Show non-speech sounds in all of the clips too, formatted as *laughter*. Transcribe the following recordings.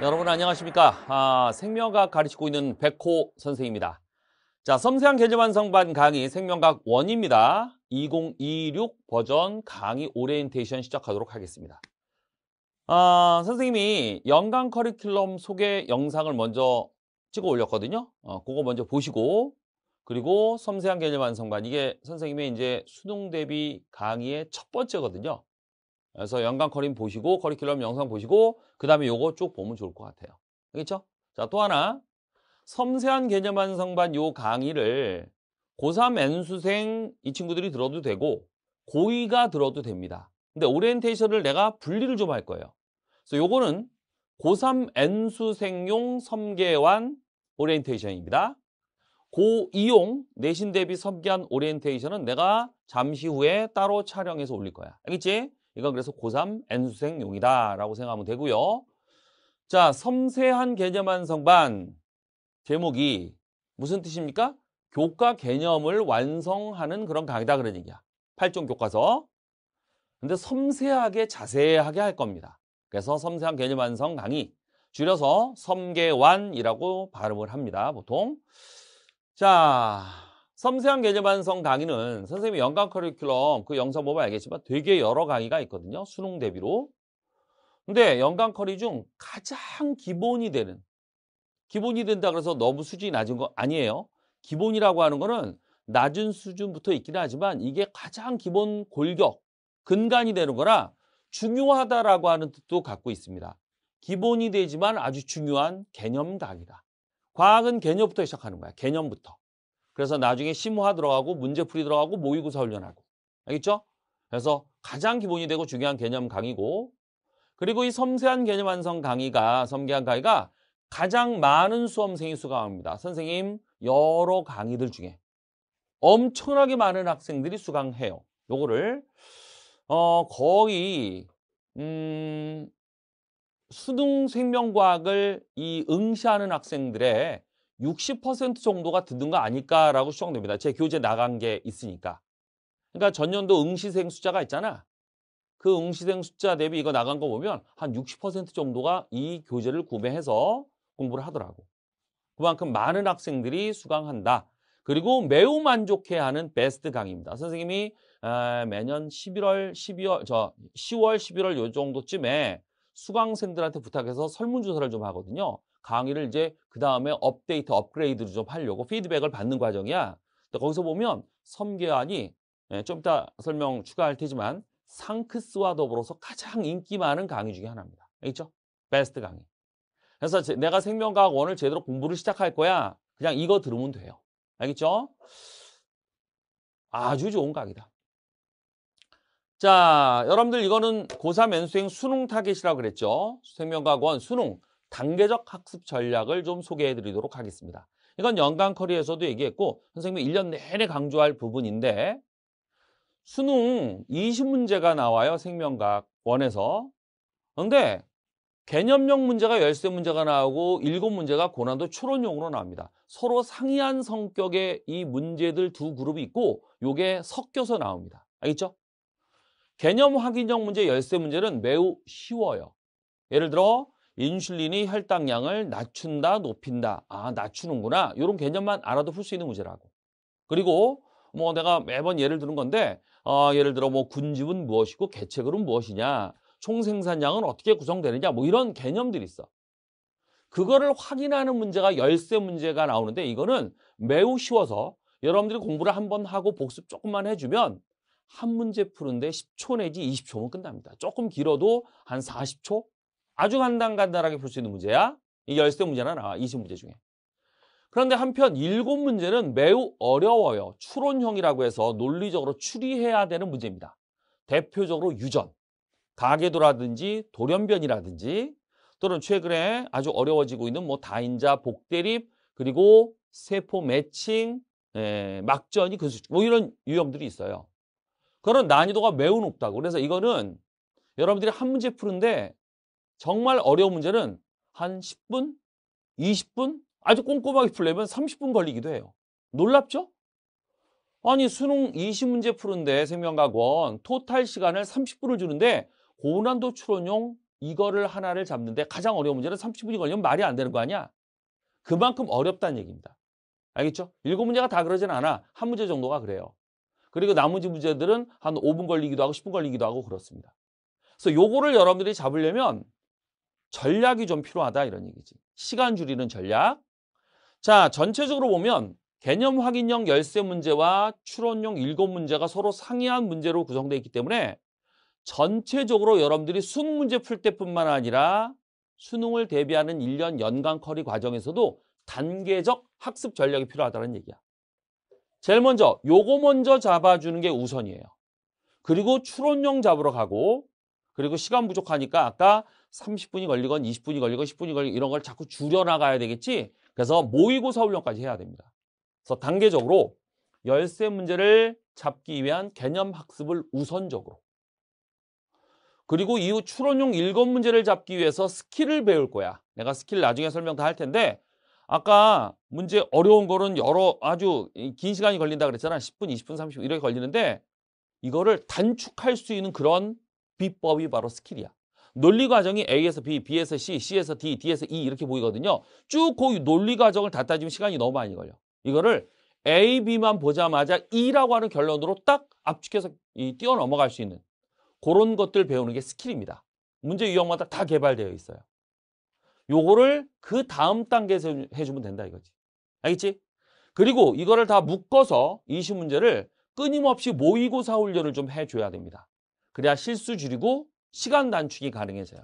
여러분 안녕하십니까 아, 생명학 가르치고 있는 백호 선생입니다 자 섬세한 계제 완성반 강의 생명학 원입니다 2026 버전 강의 오리엔테이션 시작하도록 하겠습니다 아, 선생님이 연간 커리큘럼 소개 영상을 먼저 찍어 올렸거든요 어, 그거 먼저 보시고 그리고 섬세한 개념 완성반 이게 선생님의 이제 수능 대비 강의의 첫 번째거든요 그래서 연간 커림 보시고 커리큘럼 영상 보시고 그 다음에 요거 쭉 보면 좋을 것 같아요. 알겠죠? 자, 또 하나 섬세한 개념 완성반 요 강의를 고3 N수생 이 친구들이 들어도 되고 고2가 들어도 됩니다. 근데 오리엔테이션을 내가 분리를 좀 할 거예요. 그래서 요거는 고3 N수생용 섬계완 오리엔테이션입니다. 고2용 내신 대비 섬계한 오리엔테이션은 내가 잠시 후에 따로 촬영해서 올릴 거야. 알겠지? 이건 그래서 고3 N수생용이다 라고 생각하면 되고요. 자, 섬세한 개념 완성반 제목이 무슨 뜻입니까? 교과 개념을 완성하는 그런 강의다 그런 얘기야. 8종 교과서. 근데 섬세하게 자세하게 할 겁니다. 그래서 섬세한 개념 완성 강의 줄여서 섬계완이라고 발음을 합니다. 보통. 자, 섬세한 계제 반성 강의는 선생님이 연간 커리큘럼 그 영상 보면 알겠지만 되게 여러 강의가 있거든요. 수능 대비로. 근데 연간 커리 중 가장 기본이 되는 기본이 된다 그래서 너무 수준이 낮은 거 아니에요. 기본이라고 하는 거는 낮은 수준부터 있긴 하지만 이게 가장 기본 골격, 근간이 되는 거라 중요하다라고 하는 뜻도 갖고 있습니다. 기본이 되지만 아주 중요한 개념 강의다. 과학은 개념부터 시작하는 거야. 개념부터. 그래서 나중에 심화 들어가고 문제풀이 들어가고 모의고사 훈련하고 알겠죠? 그래서 가장 기본이 되고 중요한 개념 강의고 그리고 이 섬세한 개념 완성 강의가 섬세한 강의가 가장 많은 수험생이 수강합니다. 선생님 여러 강의들 중에 엄청나게 많은 학생들이 수강해요. 요거를 어 거의 음 수능 생명과학을 이 응시하는 학생들의 60% 정도가 드는 거 아닐까라고 추정됩니다. 제 교재 나간 게 있으니까. 그러니까 전년도 응시생 숫자가 있잖아. 그 응시생 숫자 대비 이거 나간 거 보면 한 60% 정도가 이 교재를 구매해서 공부를 하더라고. 그만큼 많은 학생들이 수강한다. 그리고 매우 만족해하는 베스트 강의입니다. 선생님이 아, 매년 11월, 12월, 저 10월, 11월 요 정도쯤에 수강생들한테 부탁해서 설문조사를 좀 하거든요. 강의를 이제 그 다음에 업데이트, 업그레이드를 좀 하려고 피드백을 받는 과정이야. 근데 거기서 보면 섬계안이 예, 좀 이따 설명 추가할 테지만 상크스와 더불어서 가장 인기 많은 강의 중에 하나입니다. 알겠죠? 베스트 강의. 그래서 내가 생명과학 원을 제대로 공부를 시작할 거야. 그냥 이거 들으면 돼요. 알겠죠? 아주 좋은 강의다. 자, 여러분들 이거는 고3 연수행 수능 타겟이라고 그랬죠. 생명과학원 수능 단계적 학습 전략을 좀 소개해 드리도록 하겠습니다. 이건 연간 커리에서도 얘기했고 선생님이 1년 내내 강조할 부분인데 수능 20문제가 나와요. 생명과학원에서. 그런데 개념형 문제가 열세 문제가 나오고 일곱 문제가 고난도 추론형으로 나옵니다. 서로 상이한 성격의 이 문제들 두 그룹이 있고 요게 섞여서 나옵니다. 알겠죠? 개념 확인형 문제, 열쇠 문제는 매우 쉬워요. 예를 들어 인슐린이 혈당량을 낮춘다, 높인다. 아, 낮추는구나. 이런 개념만 알아도 풀 수 있는 문제라고. 그리고 뭐 내가 매번 예를 드는 건데 어, 예를 들어 뭐 군집은 무엇이고 개체그룹은 무엇이냐, 총생산량은 어떻게 구성되느냐 뭐 이런 개념들이 있어. 그거를 확인하는 문제가 열쇠 문제가 나오는데 이거는 매우 쉬워서 여러분들이 공부를 한 번 하고 복습 조금만 해주면 한 문제 푸는데 10초 내지 20초면 끝납니다. 조금 길어도 한 40초? 아주 간단간단하게 풀 수 있는 문제야. 이 열세 문제나 나와. 20문제 중에. 그런데 한편 7 문제는 매우 어려워요. 추론형이라고 해서 논리적으로 추리해야 되는 문제입니다. 대표적으로 유전, 가계도라든지 돌연변이라든지 또는 최근에 아주 어려워지고 있는 뭐 다인자, 복대립, 그리고 세포 매칭, 에, 예, 막전이 그뭐 이런 유형들이 있어요. 그런 난이도가 매우 높다고. 그래서 이거는 여러분들이 한 문제 푸는데 정말 어려운 문제는 한 10분, 20분 아주 꼼꼼하게 풀려면 30분 걸리기도 해요. 놀랍죠? 아니 수능 20문제 푸는데 생명과학원 토탈 시간을 30분을 주는데 고난도 추론용 이거를 하나를 잡는데 가장 어려운 문제는 30분이 걸리면 말이 안 되는 거 아니야? 그만큼 어렵다는 얘기입니다. 알겠죠? 7 문제가 다 그러진 않아. 한 문제 정도가 그래요. 그리고 나머지 문제들은 한 5분 걸리기도 하고 10분 걸리기도 하고 그렇습니다. 그래서 요거를 여러분들이 잡으려면 전략이 좀 필요하다 이런 얘기지. 시간 줄이는 전략. 자, 전체적으로 보면 개념 확인형 열쇠 문제와 추론형 일곱 문제가 서로 상이한 문제로 구성되어 있기 때문에 전체적으로 여러분들이 수능 문제 풀 때뿐만 아니라 수능을 대비하는 1년 연간 커리 과정에서도 단계적 학습 전략이 필요하다는 얘기야. 제일 먼저 요거 먼저 잡아주는 게 우선이에요. 그리고 추론용 잡으러 가고 그리고 시간 부족하니까 아까 30분이 걸리건 20분이 걸리건 10분이 걸리건 이런 걸 자꾸 줄여나가야 되겠지? 그래서 모의고사 훈련까지 해야 됩니다. 그래서 단계적으로 열쇠 문제를 잡기 위한 개념 학습을 우선적으로 그리고 이후 추론용 일곱 문제를 잡기 위해서 스킬을 배울 거야. 내가 스킬 나중에 설명 다 할 텐데 아까 문제 어려운 거는 여러 아주 긴 시간이 걸린다 그랬잖아. 10분, 20분, 30분 이렇게 걸리는데 이거를 단축할 수 있는 그런 비법이 바로 스킬이야. 논리 과정이 A에서 B, B에서 C, C에서 D, D에서 E 이렇게 보이거든요. 쭉 그 논리 과정을 다 따지면 시간이 너무 많이 걸려. 이거를 A, B만 보자마자 E라고 하는 결론으로 딱 압축해서 이, 뛰어넘어갈 수 있는 그런 것들 배우는 게 스킬입니다. 문제 유형마다 다 개발되어 있어요. 요거를 그 다음 단계에서 해주면 된다 이거지. 알겠지? 그리고 이거를 다 묶어서 이시 문제를 끊임없이 모의고사 훈련을 좀 해줘야 됩니다. 그래야 실수 줄이고 시간 단축이 가능해져요.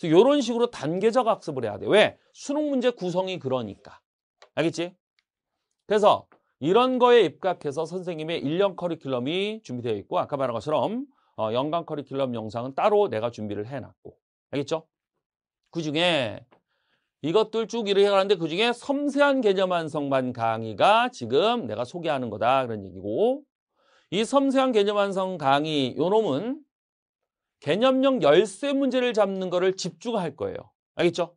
그래서 이런 식으로 단계적 학습을 해야 돼. 왜? 수능 문제 구성이 그러니까. 알겠지? 그래서 이런 거에 입각해서 선생님의 1년 커리큘럼이 준비되어 있고 아까 말한 것처럼 어, 연간 커리큘럼 영상은 따로 내가 준비를 해놨고 알겠죠? 그중에 이것들 쭉 이렇게 가는데 그중에 섬세한 개념 완성반 강의가 지금 내가 소개하는 거다 그런 얘기고 이 섬세한 개념 완성 강의 요 놈은 개념형 열쇠 문제를 잡는 거를 집중할 거예요. 알겠죠?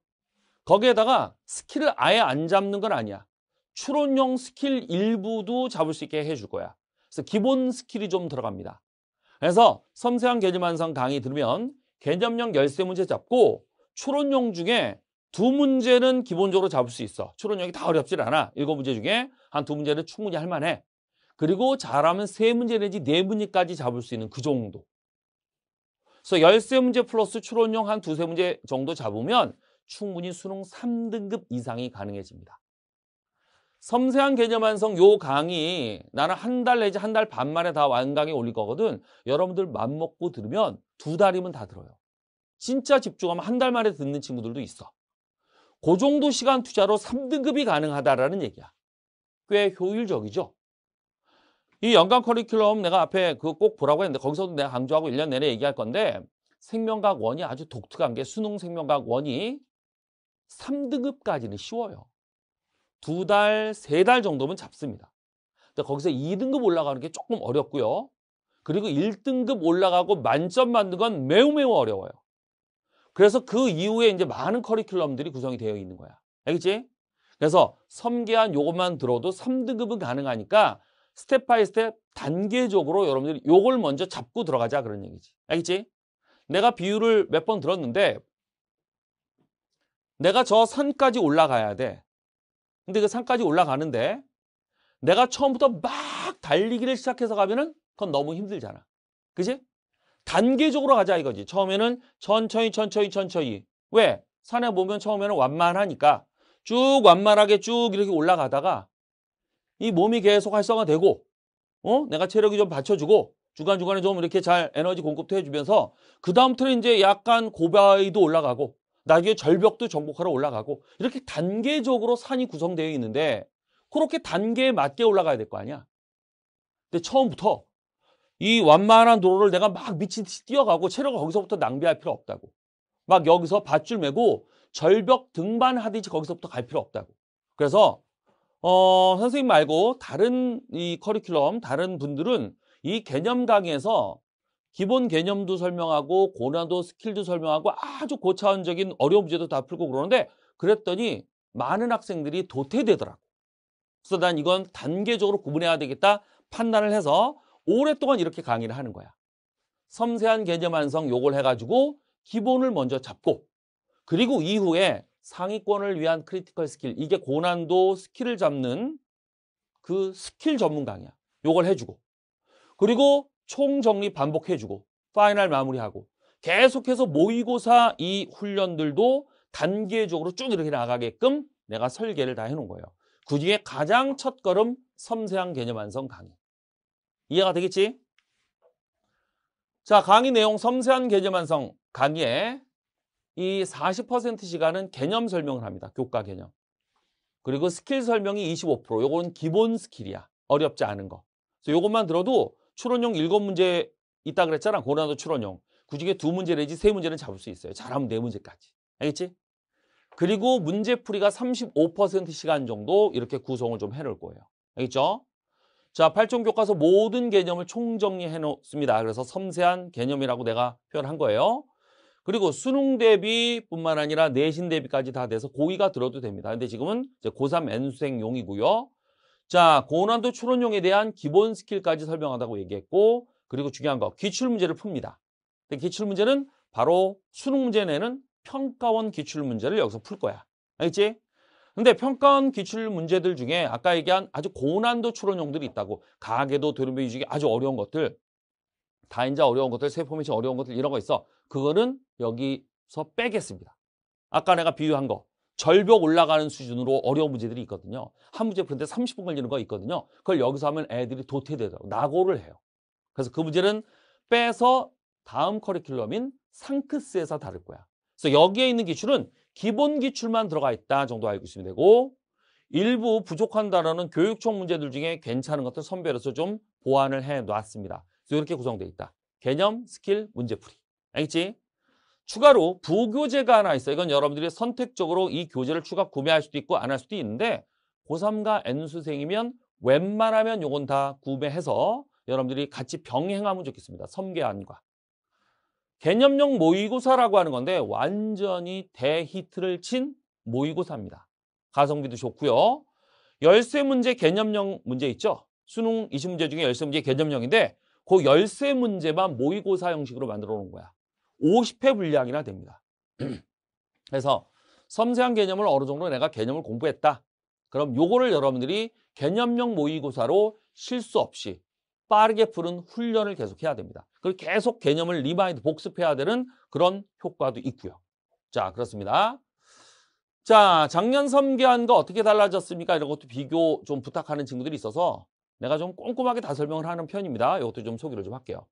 거기에다가 스킬을 아예 안 잡는 건 아니야. 추론형 스킬 일부도 잡을 수 있게 해 줄 거야. 그래서 기본 스킬이 좀 들어갑니다. 그래서 섬세한 개념 완성 강의 들으면 개념형 열쇠 문제 잡고 추론용 중에 두 문제는 기본적으로 잡을 수 있어. 추론용이다 어렵질 않아. 일곱 문제 중에 한 두 문제는 충분히 할 만해. 그리고 잘하면 세 문제 내지 네 문제까지 잡을 수 있는 그 정도. 그래서 열세 문제 플러스 추론용한 두세 문제 정도 잡으면 충분히 수능 3등급 이상이 가능해집니다. 섬세한 개념 완성 요 강의 나는 한 달 내지 한 달 반 만에 다 완강에 올릴 거거든. 여러분들 맘 먹고 들으면 두 달이면 다 들어요. 진짜 집중하면 한 달 만에 듣는 친구들도 있어. 그 정도 시간 투자로 3등급이 가능하다라는 얘기야. 꽤 효율적이죠. 이 연간 커리큘럼 내가 앞에 그꼭 보라고 했는데 거기서도 내가 강조하고 1년 내내 얘기할 건데 생명과학 원이 아주 독특한 게 수능 생명과학 원이 3등급까지는 쉬워요. 두 달, 세 달 정도면 잡습니다. 근데 거기서 2등급 올라가는 게 조금 어렵고요. 그리고 1등급 올라가고 만점 만든 건 매우 매우 어려워요. 그래서 그 이후에 이제 많은 커리큘럼들이 구성이 되어 있는 거야. 알겠지? 그래서 섬계한 요것만 들어도 3등급은 가능하니까 스텝 바이 스텝 단계적으로 여러분들이 요걸 먼저 잡고 들어가자 그런 얘기지. 알겠지? 내가 비율을몇 번 들었는데 내가 저 산까지 올라가야 돼. 근데 그 산까지 올라가는데 내가 처음부터 막 달리기를 시작해서 가면은 그건 너무 힘들잖아. 그지? 단계적으로 가자 이거지. 처음에는 천천히 천천히 천천히. 왜? 산에 보면 처음에는 완만하니까 쭉 완만하게 쭉 이렇게 올라가다가 이 몸이 계속 활성화되고 어? 내가 체력이 좀 받쳐주고 중간중간에 좀 이렇게 잘 에너지 공급도 해주면서 그 다음부터는 이제 약간 고바위도 올라가고 나중에 절벽도 정복하러 올라가고 이렇게 단계적으로 산이 구성되어 있는데 그렇게 단계에 맞게 올라가야 될 거 아니야. 근데 처음부터 이 완만한 도로를 내가 막 미친 듯이 뛰어가고 체력을 거기서부터 낭비할 필요 없다고. 막 여기서 밧줄 메고 절벽 등반하듯이 거기서부터 갈 필요 없다고. 그래서 어, 선생님 말고 다른 이 커리큘럼 다른 분들은 이 개념 강의에서 기본 개념도 설명하고 고난도 스킬도 설명하고 아주 고차원적인 어려운 문제도 다 풀고 그러는데 그랬더니 많은 학생들이 도태되더라고. 그래서 난 이건 단계적으로 구분해야 되겠다 판단을 해서 오랫동안 이렇게 강의를 하는 거야. 섬세한 개념 완성 요걸 해가지고 기본을 먼저 잡고 그리고 이후에 상위권을 위한 크리티컬 스킬 이게 고난도 스킬을 잡는 그 스킬 전문 강의야. 요걸 해주고 그리고 총정리 반복해주고 파이널 마무리하고 계속해서 모의고사 이 훈련들도 단계적으로 쭉 이렇게 나가게끔 내가 설계를 다 해놓은 거예요. 그 중에 가장 첫걸음 섬세한 개념 완성 강의. 이해가 되겠지? 자, 강의 내용 섬세한 개념 완성 강의에 이 40% 시간은 개념 설명을 합니다. 교과 개념. 그리고 스킬 설명이 25%. 요거는 기본 스킬이야. 어렵지 않은 거. 그래서 요것만 들어도 추론용 7문제 있다 그랬잖아. 고난도 추론용. 그 중에 두 문제 내지 세 문제는 잡을 수 있어요. 잘하면 네 문제까지. 알겠지? 그리고 문제풀이가 35% 시간 정도 이렇게 구성을 좀 해놓을 거예요. 알겠죠? 자, 8종 교과서 모든 개념을 총정리해 놓습니다. 그래서 섬세한 개념이라고 내가 표현한 거예요. 그리고 수능 대비뿐만 아니라 내신 대비까지 다 돼서 고2가 들어도 됩니다. 근데 지금은 이제 고3 n 수생용이고요 자, 고난도 추론용에 대한 기본 스킬까지 설명하다고 얘기했고 그리고 중요한 거 기출 문제를 풉니다. 근데 기출 문제는 바로 수능 문제 내는 평가원 기출 문제를 여기서 풀 거야. 알겠지? 근데 평가원 기출 문제들 중에 아까 얘기한 아주 고난도 추론형들이 있다고 가계도 되돌림비 유지기 아주 어려운 것들 다인자 어려운 것들 세포메이션 어려운 것들 이런 거 있어 그거는 여기서 빼겠습니다 아까 내가 비유한 거 절벽 올라가는 수준으로 어려운 문제들이 있거든요 한 문제 푸는데 30분 걸리는 거 있거든요 그걸 여기서 하면 애들이 도태되더라고 낙오를 해요 그래서 그 문제는 빼서 다음 커리큘럼인 상크스에서 다룰 거야 그래서 여기에 있는 기출은 기본 기출만 들어가 있다 정도 알고 있으면 되고 일부 부족한 단어는 교육청 문제들 중에 괜찮은 것들 선별해서 좀 보완을 해놨습니다. 그래서 이렇게 구성되어 있다. 개념, 스킬, 문제풀이. 알겠지? 추가로 부교재가 하나 있어요. 이건 여러분들이 선택적으로 이 교재를 추가 구매할 수도 있고 안 할 수도 있는데 고3과 N수생이면 웬만하면 이건다 구매해서 여러분들이 같이 병행하면 좋겠습니다. 섬계안과. 개념형 모의고사라고 하는 건데 완전히 대히트를 친 모의고사입니다. 가성비도 좋고요. 열세 문제 개념형 문제 있죠? 수능 20문제 중에 열세 문제 개념형인데 그 열세 문제만 모의고사 형식으로 만들어 놓은 거야. 50회 분량이나 됩니다. *clears throat* 그래서 섬세한 개념을 어느 정도 내가 개념을 공부했다. 그럼 요거를 여러분들이 개념형 모의고사로 실수 없이 빠르게 푸는 훈련을 계속해야 됩니다. 그리고 계속 개념을 리마인드 복습해야 되는 그런 효과도 있고요. 자, 그렇습니다. 자, 작년 섬기한거 어떻게 달라졌습니까? 이런 것도 비교 좀 부탁하는 친구들이 있어서 내가 좀 꼼꼼하게 다 설명을 하는 편입니다. 이것도 좀 소개를 좀 할게요.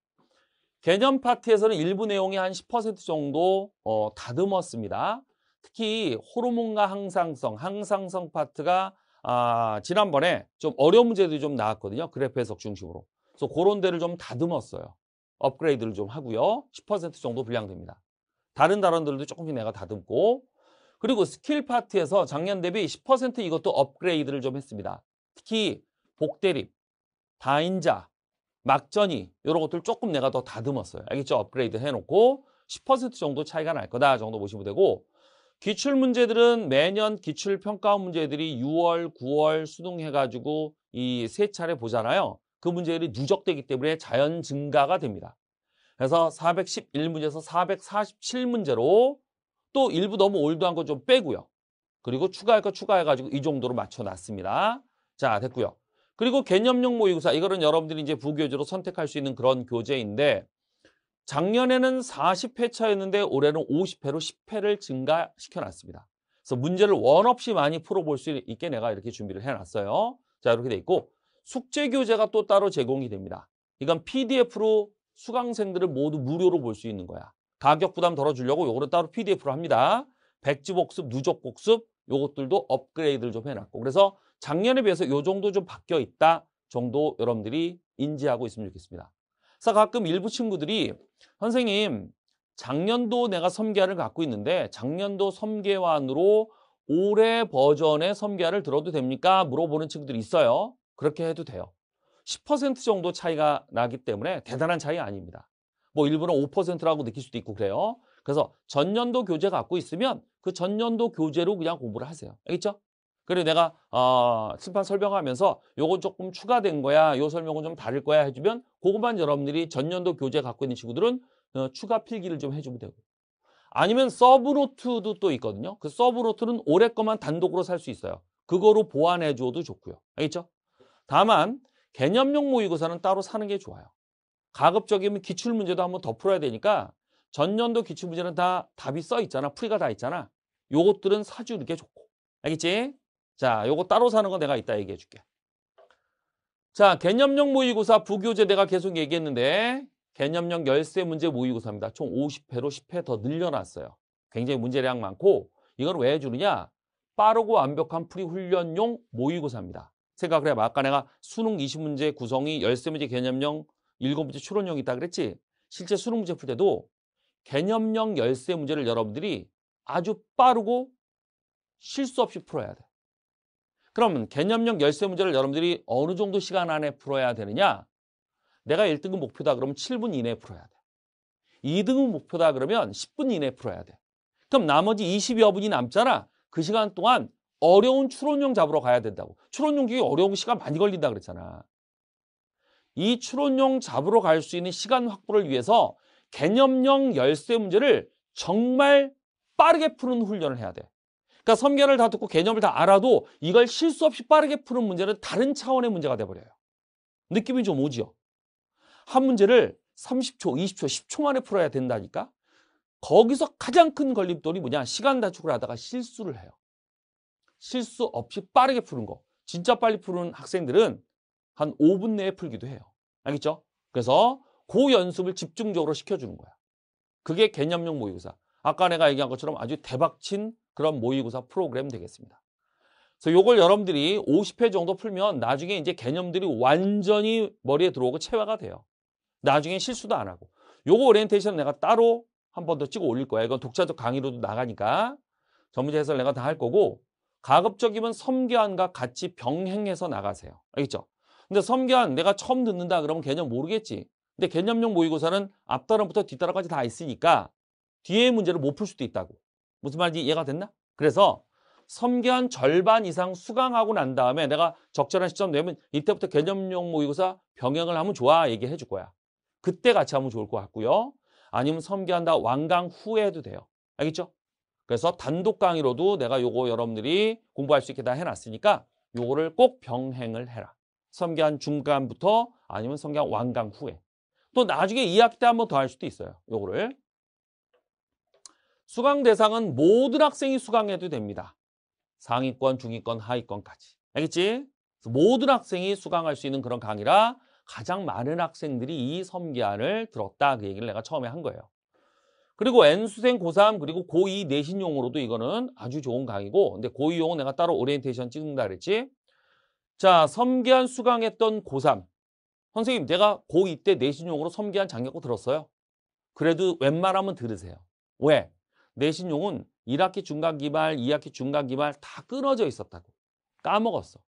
개념 파트에서는 일부 내용이 한 10% 정도 어, 다듬었습니다. 특히 호르몬과 항상성, 항상성 파트가 아, 지난번에 좀 어려운 문제들이 좀 나왔거든요. 그래프 해석 중심으로. 그래서 그런 데를 좀 다듬었어요. 업그레이드를 좀 하고요. 10% 정도 분량됩니다. 다른 단원들도 조금씩 내가 다듬고 그리고 스킬 파트에서 작년 대비 10% 이것도 업그레이드를 좀 했습니다. 특히 복대립, 다인자, 막전이 이런 것들 조금 내가 더 다듬었어요. 알겠죠? 업그레이드 해놓고 10% 정도 차이가 날 거다 정도 보시면 되고 기출 문제들은 매년 기출 평가원 문제들이 6월, 9월 수능해가지고 이 세 차례 보잖아요. 그 문제율이 누적되기 때문에 자연 증가가 됩니다. 그래서 411문제에서 447문제로 또 일부 너무 올드한 거 좀 빼고요. 그리고 추가할 거 추가해가지고 이 정도로 맞춰놨습니다. 자, 됐고요. 그리고 개념용 모의고사, 이거는 여러분들이 이제 부교재로 선택할 수 있는 그런 교재인데 작년에는 40회차였는데 올해는 50회로 10회를 증가시켜놨습니다. 그래서 문제를 원 없이 많이 풀어볼 수 있게 내가 이렇게 준비를 해놨어요. 자, 이렇게 돼 있고 숙제 교재가 또 따로 제공이 됩니다. 이건 PDF로 수강생들을 모두 무료로 볼 수 있는 거야. 가격 부담 덜어주려고 요거를 따로 PDF로 합니다. 백지 복습, 누적 복습 요것들도 업그레이드를 좀 해놨고 그래서 작년에 비해서 요 정도 좀 바뀌어 있다 정도 여러분들이 인지하고 있으면 좋겠습니다. 그래서 가끔 일부 친구들이 선생님 작년도 내가 섬계안을 갖고 있는데 작년도 섬계안으로 올해 버전의 섬계안을 들어도 됩니까? 물어보는 친구들이 있어요. 그렇게 해도 돼요. 10% 정도 차이가 나기 때문에 대단한 차이 아닙니다. 뭐일부는 5%라고 느낄 수도 있고 그래요. 그래서 전년도 교재 갖고 있으면 그 전년도 교재로 그냥 공부를 하세요. 알겠죠? 그리고 내가 어, 칠판 설명하면서 요건 조금 추가된 거야, 요 설명은 좀 다를 거야 해주면 그것만 여러분들이 전년도 교재 갖고 있는 친구들은 어, 추가 필기를 좀 해주면 되고 아니면 서브로트도 또 있거든요. 그 서브로트는 올해 것만 단독으로 살 수 있어요. 그거로 보완해 줘도 좋고요. 알겠죠? 다만 개념용 모의고사는 따로 사는 게 좋아요. 가급적이면 기출 문제도 한번 더 풀어야 되니까 전년도 기출 문제는 다 답이 써 있잖아. 풀이가 다 있잖아. 요것들은 사주는 게 좋고. 알겠지? 자, 요거 따로 사는 거 내가 이따 얘기해 줄게. 자, 개념용 모의고사 부교재 내가 계속 얘기했는데 개념용열쇠 문제 모의고사입니다. 총 50회로 10회 더 늘려놨어요. 굉장히 문제량 많고 이걸 왜주느냐 빠르고 완벽한 풀이 훈련용 모의고사입니다. 생각을 해봐. 아까 내가 수능 20문제 구성이 13문제 개념형, 7문제 추론형이 있다 그랬지? 실제 수능 문제 풀 때도 개념형 13문제를 여러분들이 아주 빠르고 실수 없이 풀어야 돼. 그러면 개념형 13문제를 여러분들이 어느 정도 시간 안에 풀어야 되느냐? 내가 1등급 목표다 그러면 7분 이내에 풀어야 돼. 2등급 목표다 그러면 10분 이내에 풀어야 돼. 그럼 나머지 20여 분이 남잖아. 그 시간 동안 어려운 추론용 잡으러 가야 된다고. 추론용 기기 어려운 시간 많이 걸린다 그랬잖아. 이 추론용 잡으러 갈 수 있는 시간 확보를 위해서 개념형 열쇠 문제를 정말 빠르게 푸는 훈련을 해야 돼. 그러니까 섬계를 다 듣고 개념을 다 알아도 이걸 실수 없이 빠르게 푸는 문제는 다른 차원의 문제가 돼버려요. 느낌이 좀 오지요? 한 문제를 30초, 20초, 10초 만에 풀어야 된다니까? 거기서 가장 큰 걸림돌이 뭐냐? 시간 단축을 하다가 실수를 해요. 실수 없이 빠르게 푸는 거 진짜 빨리 푸는 학생들은 한 5분 내에 풀기도 해요. 알겠죠? 그래서 그 연습을 집중적으로 시켜주는 거야. 그게 개념형 모의고사. 아까 내가 얘기한 것처럼 아주 대박친 그런 모의고사 프로그램 되겠습니다. 그래서 이걸 여러분들이 50회 정도 풀면 나중에 이제 개념들이 완전히 머리에 들어오고 체화가 돼요. 나중에 실수도 안 하고. 요거 오리엔테이션 내가 따로 한 번 더 찍어 올릴 거야. 이건 독자적 강의로도 나가니까. 전문제 해설 내가 다 할 거고 가급적이면 섬교안과 같이 병행해서 나가세요. 알겠죠? 근데 섬교안 내가 처음 듣는다 그러면 개념 모르겠지. 근데 개념용 모의고사는 앞다원부터 뒷단원까지 다 있으니까 뒤에 문제를 못 풀 수도 있다고. 무슨 말인지 이해가 됐나? 그래서 섬교안 절반 이상 수강하고 난 다음에 내가 적절한 시점 되면 이때부터 개념용 모의고사 병행을 하면 좋아 얘기해 줄 거야. 그때 같이 하면 좋을 것 같고요. 아니면 섬교한다 완강 후에 해도 돼요. 알겠죠? 그래서 단독 강의로도 내가 요거 여러분들이 공부할 수 있게 다 해놨으니까 요거를 꼭 병행을 해라. 성기한 중간부터 아니면 성기한 완강 후에. 또 나중에 2학기 때 한 번 더 할 수도 있어요. 요거를. 수강 대상은 모든 학생이 수강해도 됩니다. 상위권, 중위권, 하위권까지. 알겠지? 모든 학생이 수강할 수 있는 그런 강의라 가장 많은 학생들이 이 섬기안을 들었다 그 얘기를 내가 처음에 한 거예요. 그리고 N수생 고3 그리고 고2 내신용으로도 이거는 아주 좋은 강의고 근데 고2용은 내가 따로 오리엔테이션 찍는다 그랬지? 자, 섬기한 수강했던 고3 선생님 내가 고2 때 내신용으로 섬기한 장력고 들었어요. 그래도 웬만하면 들으세요. 왜? 내신용은 1학기 중간기말, 2학기 중간기말 다 끊어져 있었다고. 까먹었어.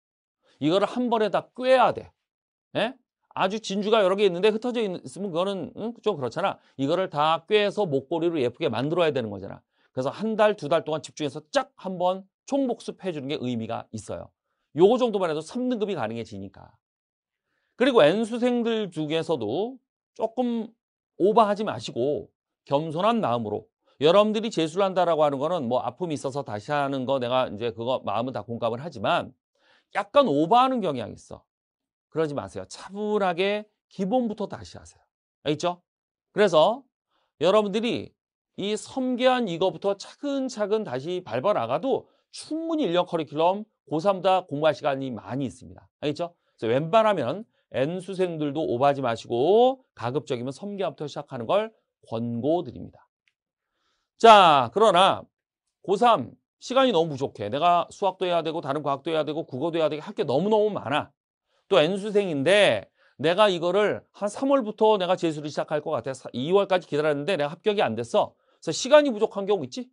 이거를 한 번에 다 꿰야 돼. 예? 아주 진주가 여러 개 있는데 흩어져 있으면 그거는 응? 좀 그렇잖아. 이거를 다 꿰서 목걸이로 예쁘게 만들어야 되는 거잖아. 그래서 한 달, 두 달 동안 집중해서 쫙 한번 총복습해 주는 게 의미가 있어요. 요거 정도만 해도 3등급이 가능해지니까. 그리고 N수생들 중에서도 조금 오버하지 마시고 겸손한 마음으로 여러분들이 재수를 한다라고 하는 거는 뭐 아픔이 있어서 다시 하는 거 내가 이제 그거 마음은 다 공감을 하지만 약간 오버하는 경향이 있어. 그러지 마세요. 차분하게 기본부터 다시 하세요. 알겠죠? 그래서 여러분들이 이 섬계한 이거부터 차근차근 다시 밟아 나가도 충분히 인력 커리큘럼 고3보다 공부할 시간이 많이 있습니다. 알겠죠? 그래서 웬만하면 N수생들도 오버하지 마시고 가급적이면 섬계부터 시작하는 걸 권고드립니다. 자, 그러나 고3 시간이 너무 부족해. 내가 수학도 해야 되고 다른 과학도 해야 되고 국어도 해야 되고 할 게 너무너무 많아. 또 N수생인데 내가 이거를 한 3월부터 내가 재수를 시작할 것 같아. 2월까지 기다렸는데 내가 합격이 안 됐어. 그래서 시간이 부족한 경우 있지?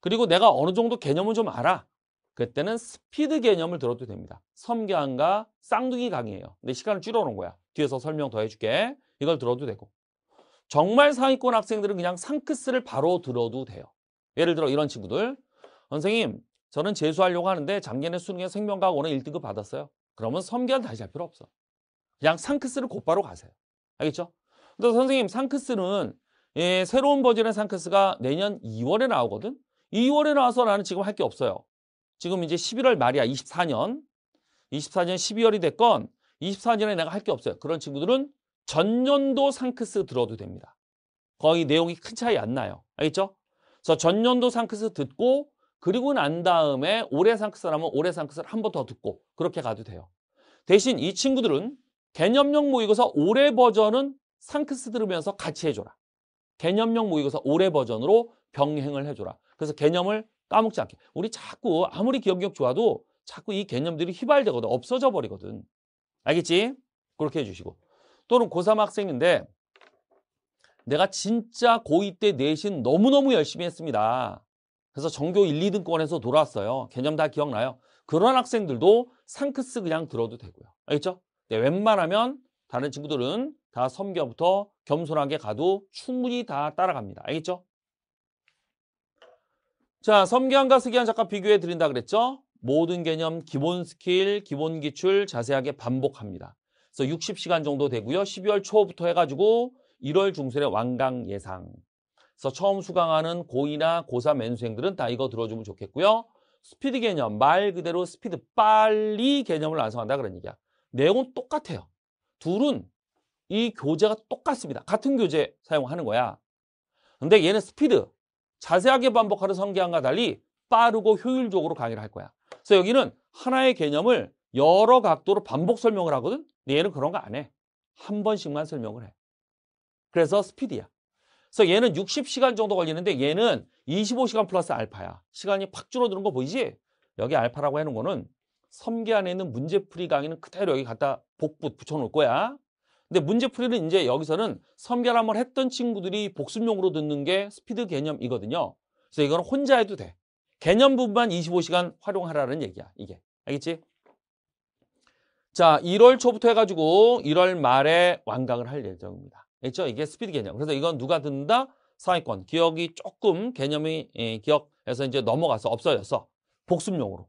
그리고 내가 어느 정도 개념을좀 알아. 그때는 스피드 개념을 들어도 됩니다. 섬계안과 쌍둥이 강의예요. 근데 시간을 줄여놓은 거야. 뒤에서 설명 더 해줄게. 이걸 들어도 되고. 정말 상위권 학생들은 그냥 상크스를 바로 들어도 돼요. 예를 들어 이런 친구들. 선생님, 저는 재수하려고 하는데 작년에 수능에 생명과학 원에 1등급 받았어요. 그러면 섬기한 다시 할 필요 없어. 그냥 상크스를 곧바로 가세요. 알겠죠? 근데 선생님 상크스는 예, 새로운 버전의 상크스가 내년 2월에 나오거든? 2월에 나와서 나는 지금 할 게 없어요. 지금 이제 11월 말이야. 24년. 24년 12월이 됐건 24년에 내가 할 게 없어요. 그런 친구들은 전년도 상크스 들어도 됩니다. 거의 내용이 큰 차이 안 나요. 알겠죠? 그래서 전년도 상크스 듣고 그리고 난 다음에 올해 상크스라면 올해 상크스를 한 번 더 듣고 그렇게 가도 돼요. 대신 이 친구들은 개념형 모의고사 올해 버전은 상크스 그 들으면서 같이 해줘라. 개념형 모의고사 올해 버전으로 병행을 해줘라. 그래서 개념을 까먹지 않게. 우리 자꾸 아무리 기억력 좋아도 자꾸 이 개념들이 휘발되거든. 없어져 버리거든. 알겠지? 그렇게 해주시고. 또는 고3 학생인데 내가 진짜 고2 때 내신 너무너무 열심히 했습니다. 그래서 전교 1, 2등권에서 돌아왔어요. 개념 다 기억나요? 그런 학생들도 상크스 그냥 들어도 되고요. 알겠죠? 네, 웬만하면 다른 친구들은 다 섬겨부터 겸손하게 가도 충분히 다 따라갑니다. 알겠죠? 자, 섬기한과 쓰기한 작가 비교해 드린다 그랬죠? 모든 개념, 기본 스킬, 기본 기출 자세하게 반복합니다. 그래서 60시간 정도 되고요. 12월 초부터 해가지고 1월 중순에 완강 예상. 그래서 처음 수강하는 고2나 고3 맨수생들은 다 이거 들어주면 좋겠고요. 스피드 개념, 말 그대로 스피드, 빨리 개념을 완성한다 그런 얘기야. 내용은 똑같아요. 둘은 이 교재가 똑같습니다. 같은 교재 사용하는 거야. 근데 얘는 스피드, 자세하게 반복하는 성기안과 달리 빠르고 효율적으로 강의를 할 거야. 그래서 여기는 하나의 개념을 여러 각도로 반복 설명을 하거든? 얘는 그런 거 안 해. 한 번씩만 설명을 해. 그래서 스피드야. 그래서 얘는 60시간 정도 걸리는데 얘는 25시간 플러스 알파야. 시간이 팍 줄어드는 거 보이지? 여기 알파라고 하는 거는 섬계 안에 있는 문제풀이 강의는 그대로 여기 갖다 복붙 붙여놓을 거야. 근데 문제풀이는 이제 여기서는 섬계를 한번 했던 친구들이 복습용으로 듣는 게 스피드 개념이거든요. 그래서 이거는 혼자 해도 돼. 개념 부분만 25시간 활용하라는 얘기야. 이게. 알겠지? 자, 1월 초부터 해가지고 1월 말에 완강을 할 예정입니다. 있죠? 이게 스피드 개념. 그래서 이건 누가 든다? 상위권. 기억이 조금 개념이 예, 기억에서 이제 넘어가서 없어져서 복습용으로.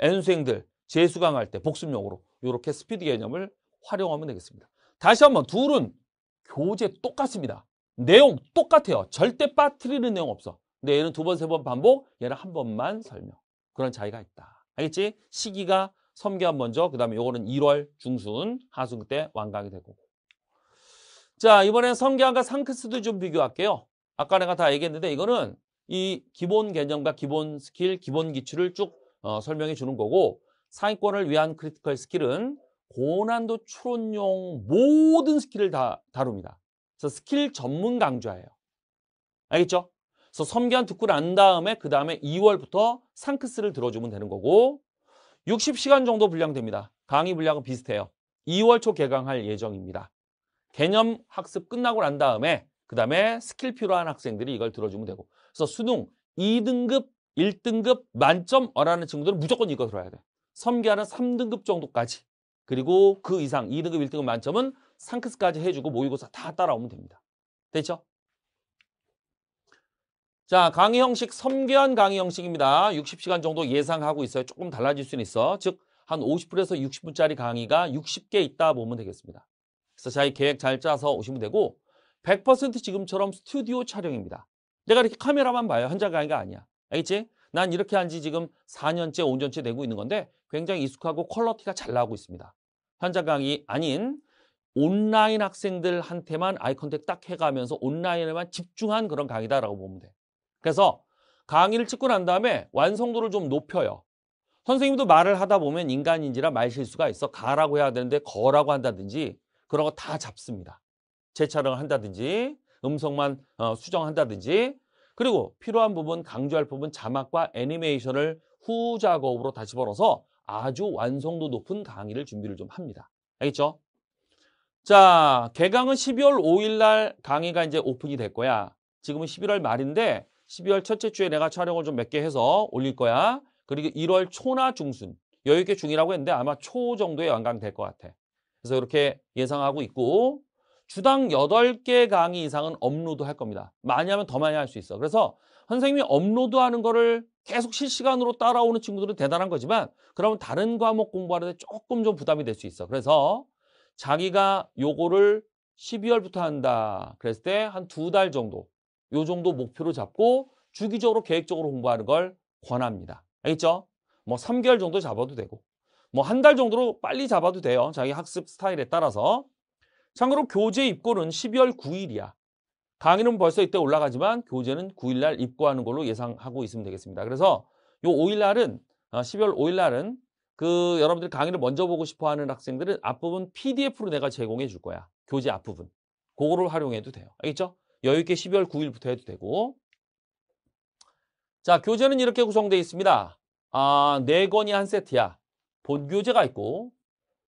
n 수생들 재수강할 때 복습용으로 이렇게 스피드 개념을 활용하면 되겠습니다. 다시 한번 둘은 교재 똑같습니다. 내용 똑같아요. 절대 빠뜨리는 내용 없어. 근데 얘는 두 번, 세 번 반복, 얘는 한 번만 설명. 그런 차이가 있다. 알겠지? 시기가 섬기한 먼저, 그 다음에 요거는 1월 중순, 하순 그때 완강이 되고. 자, 이번엔 성경과 기 상크스도 좀 비교할게요. 아까 내가 다 얘기했는데 이거는 이 기본 개념과 기본 스킬, 기본 기출을 쭉 어, 설명해 주는 거고 상위권을 위한 크리티컬 스킬은 고난도 추론용 모든 스킬을 다 다룹니다. 그래서 스킬 전문 강좌예요. 알겠죠? 그래서 섬기한 듣고 난 다음에 그 다음에 2월부터 상크스를 들어주면 되는 거고 60시간 정도 분량됩니다. 강의 분량은 비슷해요. 2월 초 개강할 예정입니다. 개념 학습 끝나고 난 다음에 그 다음에 스킬 필요한 학생들이 이걸 들어주면 되고 그래서 수능 2등급, 1등급 만점 어라는 친구들은 무조건 이거 들어야 돼. 섬기하는 3등급 정도까지 그리고 그 이상 2등급, 1등급 만점은 상크스까지 해주고 모의고사 다 따라오면 됩니다. 됐죠? 자, 강의 형식, 섬계한 강의 형식입니다. 60시간 정도 예상하고 있어요. 조금 달라질 수는 있어. 즉, 한 50분에서 60분짜리 강의가 60개 있다 보면 되겠습니다. 자기 계획 잘 짜서 오시면 되고 100% 지금처럼 스튜디오 촬영입니다. 내가 이렇게 카메라만 봐요. 현장 가는 게 아니야. 알겠지? 난 이렇게 한 지 지금 4년째, 5년째 되고 있는 건데 굉장히 익숙하고 퀄러티가 잘 나오고 있습니다. 현장 강의 아닌 온라인 학생들한테만 아이컨택 딱 해가면서 온라인에만 집중한 그런 강의다라고 보면 돼. 그래서 강의를 찍고 난 다음에 완성도를 좀 높여요. 선생님도 말을 하다 보면 인간인지라 말실수가 있어 가라고 해야 되는데 거라고 한다든지 그런 거 다 잡습니다. 재촬영을 한다든지 음성만 어, 수정한다든지 그리고 필요한 부분, 강조할 부분 자막과 애니메이션을 후 작업으로 다시벌어서 아주 완성도 높은 강의를 준비를 좀 합니다. 알겠죠? 자, 개강은 12월 5일 날 강의가 이제 오픈이 될 거야. 지금은 11월 말인데 12월 첫째 주에 내가 촬영을 좀 몇 개 해서 올릴 거야. 그리고 1월 초나 중순, 여유있게 중이라고 했는데 아마 초 정도에 완강될 것 같아. 그래서 이렇게 예상하고 있고 주당 8개 강의 이상은 업로드 할 겁니다. 많이 하면 더 많이 할 수 있어. 그래서 선생님이 업로드하는 거를 계속 실시간으로 따라오는 친구들은 대단한 거지만 그러면 다른 과목 공부하는데 조금 좀 부담이 될 수 있어. 그래서 자기가 요거를 12월부터 한다. 그랬을 때 한 두 달 정도 요 정도 목표로 잡고 주기적으로 계획적으로 공부하는 걸 권합니다. 알겠죠? 뭐 3개월 정도 잡아도 되고 뭐한달 정도로 빨리 잡아도 돼요. 자기 학습 스타일에 따라서. 참고로 교재 입고는 12월 9일이야. 강의는 벌써 이때 올라가지만 교재는 9일 날 입고하는 걸로 예상하고 있으면 되겠습니다. 그래서 요 5일 날은 12월 아, 5일 날은 그 여러분들 강의를 먼저 보고 싶어 하는 학생들은 앞부분 PDF로 내가 제공해 줄 거야. 교재 앞부분. 그거를 활용해도 돼요. 알겠죠? 여유 있게 12월 9일부터 해도 되고. 자, 교재는 이렇게 구성되어 있습니다. 아, 네 권이 한 세트야. 본교재가 있고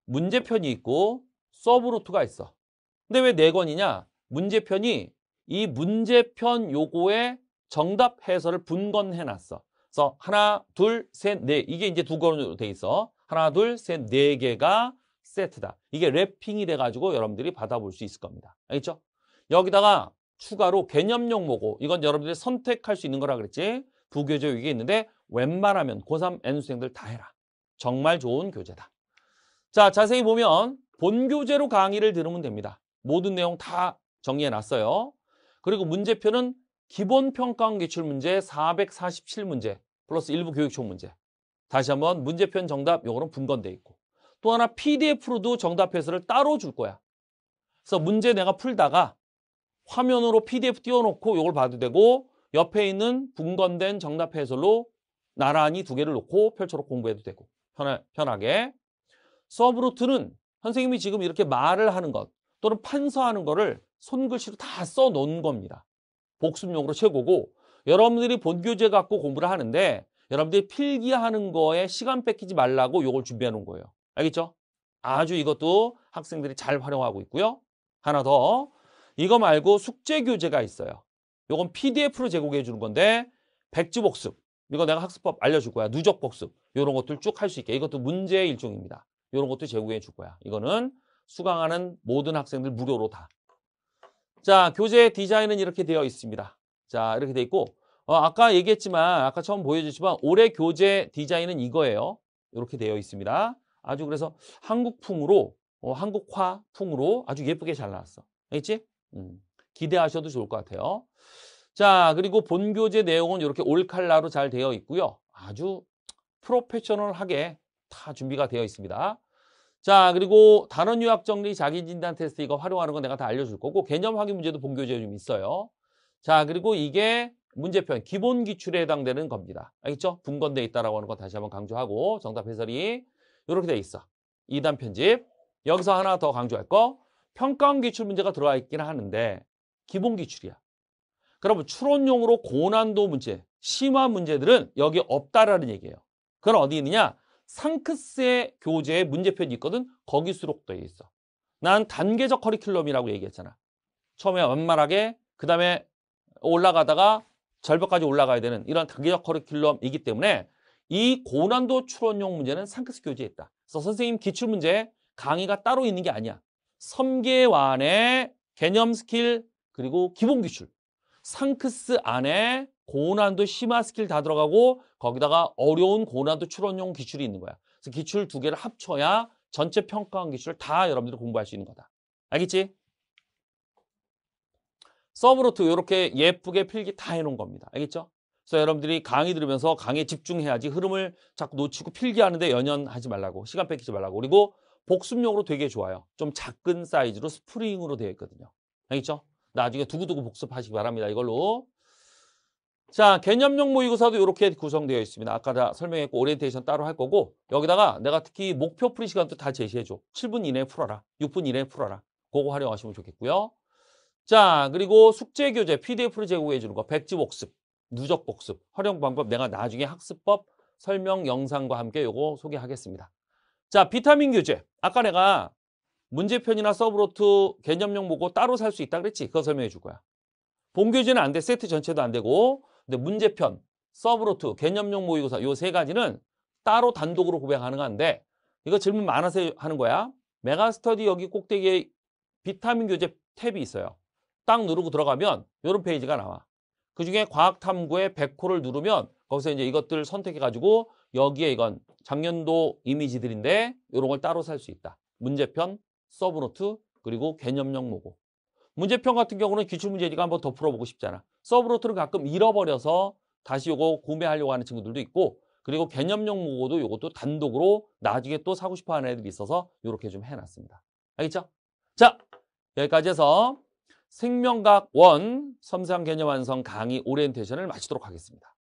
문제편이 있고 서브로트가 있어. 근데 왜4 권이냐? 문제편이 이 문제편 요거에 정답 해설을 분건해 놨어. 그래서 하나, 둘, 셋, 넷 네. 이게 이제 두 권으로 돼 있어. 하나, 둘, 셋, 네 개가 세트다. 이게 랩핑이 돼가지고 여러분들이 받아볼 수 있을 겁니다. 알겠죠? 여기다가 추가로 개념 용모고 이건 여러분들이 선택할 수 있는 거라 그랬지 부교재 위에 있는데 웬만하면 고3 N수생들 다 해라. 정말 좋은 교재다. 자, 자세히 보면 본 교재로 강의를 들으면 됩니다. 모든 내용 다 정리해 놨어요. 그리고 문제표는 기본 평가원 기출 문제 447문제 플러스 일부 교육총 문제. 다시 한번 문제편 정답 요거는 분건돼 있고 또 하나 PDF로도 정답 해설을 따로 줄 거야. 그래서 문제 내가 풀다가 화면으로 PDF 띄워놓고 요걸 봐도 되고 옆에 있는 분건된 정답 해설로 나란히 두 개를 놓고 펼쳐놓고 공부해도 되고 편하게 서브루트는 선생님이 지금 이렇게 말을 하는 것 또는 판서하는 거를 손글씨로 다 써놓은 겁니다. 복습용으로 최고고 여러분들이 본교재 갖고 공부를 하는데 여러분들이 필기하는 거에 시간 뺏기지 말라고 이걸 준비해 놓은 거예요. 알겠죠? 아주 이것도 학생들이 잘 활용하고 있고요. 하나 더 이거 말고 숙제 교재가 있어요. 이건 PDF로 제공해 주는 건데 백지 복습 이거 내가 학습법 알려줄 거야. 누적 복습 이런 것들 쭉 할 수 있게 이것도 문제의 일종입니다. 이런 것도 제공해 줄 거야. 이거는 수강하는 모든 학생들 무료로 다. 자, 교재 디자인은 이렇게 되어 있습니다. 자, 이렇게 되어 있고 어, 아까 얘기했지만 아까 처음 보여주지만 올해 교재 디자인은 이거예요. 이렇게 되어 있습니다. 아주 그래서 한국풍으로 어, 한국화풍으로 아주 예쁘게 잘 나왔어. 알겠지? 음, 기대하셔도 좋을 것 같아요. 자, 그리고 본교재 내용은 이렇게 올칼라로 잘 되어 있고요. 아주 프로페셔널하게 다 준비가 되어 있습니다. 자, 그리고 단원 유학 정리 자기 진단 테스트 이거 활용하는 건 내가 다 알려줄 거고 개념 확인 문제도 본 교재에 좀 있어요. 자, 그리고 이게 문제편 기본 기출에 해당되는 겁니다. 알겠죠? 분건돼 있다라고 하는 거 다시 한번 강조하고 정답 해설이 이렇게 돼 있어. 2단 편집. 여기서 하나 더 강조할 거. 평가원 기출 문제가 들어와 있긴 하는데 기본 기출이야. 그러면 추론용으로 고난도 문제, 심화 문제들은 여기 없다라는 얘기예요. 그건 어디 있느냐? 상크스의 교재에 문제편이 있거든. 거기 수록되어 있어. 난 단계적 커리큘럼이라고 얘기했잖아. 처음에 원만하게 그다음에 올라가다가 절벽까지 올라가야 되는 이런 단계적 커리큘럼이기 때문에 이 고난도 추론용 문제는 상크스 교재에 있다. 그래서 선생님 기출문제 강의가 따로 있는 게 아니야. 섬계완의 개념 스킬 그리고 기본 기출 상크스 안에 고난도 심화 스킬 다 들어가고 거기다가 어려운 고난도 추론용 기출이 있는 거야. 그래서 기출 두 개를 합쳐야 전체 평가원 기출을 다 여러분들이 공부할 수 있는 거다. 알겠지? 서브로트 이렇게 예쁘게 필기 다 해놓은 겁니다. 알겠죠? 그래서 여러분들이 강의 들으면서 강의에 집중해야지 흐름을 자꾸 놓치고 필기하는데 연연하지 말라고 시간 뺏기지 말라고 그리고 복습용으로 되게 좋아요. 좀 작은 사이즈로 스프링으로 되어 있거든요. 알겠죠? 나중에 두고두고 복습하시기 바랍니다. 이걸로 자, 개념용 모의고사도 이렇게 구성되어 있습니다. 아까 다 설명했고 오리엔테이션 따로 할 거고 여기다가 내가 특히 목표 풀이 시간도 다 제시해줘. 7분 이내에 풀어라. 6분 이내에 풀어라. 그거 활용하시면 좋겠고요. 자, 그리고 숙제 교재 PDF를 제공해 주는 거. 백지 복습, 누적 복습, 활용 방법 내가 나중에 학습법 설명 영상과 함께 요거 소개하겠습니다. 자, 비타민 교재. 아까 내가 문제편이나 서브로트 개념용 보고 따로 살 수 있다 그랬지? 그거 설명해 줄 거야. 본교재는 안 돼. 세트 전체도 안 되고 근데 문제편, 서브로트, 개념용 모의고사 요 세 가지는 따로 단독으로 구별 가능한데 이거 질문 많아서 하는 거야. 메가스터디 여기 꼭대기에 비타민 교재 탭이 있어요. 딱 누르고 들어가면 이런 페이지가 나와. 그중에 과학탐구의 100호를 누르면 거기서 이제 이것들을 선택해가지고 여기에 이건 작년도 이미지들인데 이런 걸 따로 살 수 있다. 문제편, 서브노트, 그리고 개념형 모고. 문제편 같은 경우는 기출문제니까 한번 더 풀어보고 싶잖아. 서브로트를 가끔 잃어버려서 다시 요거 구매하려고 하는 친구들도 있고 그리고 개념용 모고도 요것도 단독으로 나중에 또 사고 싶어 하는 애들이 있어서 이렇게 좀 해놨습니다. 알겠죠? 자, 여기까지 해서 생명각 1 섬세한 개념 완성 강의 오리엔테이션을 마치도록 하겠습니다.